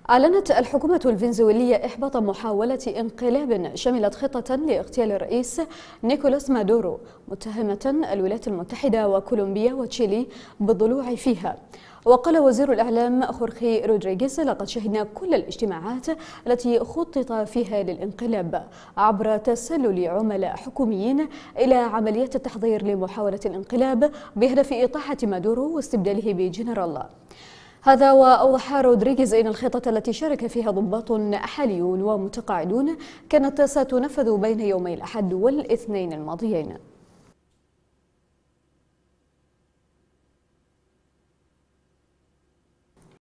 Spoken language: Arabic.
أعلنت الحكومة الفنزويلية إحباط محاولة انقلاب شملت خطة لاغتيال الرئيس نيكولاس مادورو متهمة الولايات المتحدة وكولومبيا وتشيلي بالضلوع فيها وقال وزير الإعلام خورخي رودريغيز لقد شهدنا كل الاجتماعات التي خطط فيها للانقلاب عبر تسلل عملاء حكوميين إلى عمليات التحضير لمحاولة الانقلاب بهدف إطاحة مادورو واستبداله بجنرال هذا وأوضح رودريغيز أن الخطط التي شارك فيها ضباط حاليون ومتقاعدون كانت ستنفذ بين يومي الأحد والاثنين الماضيين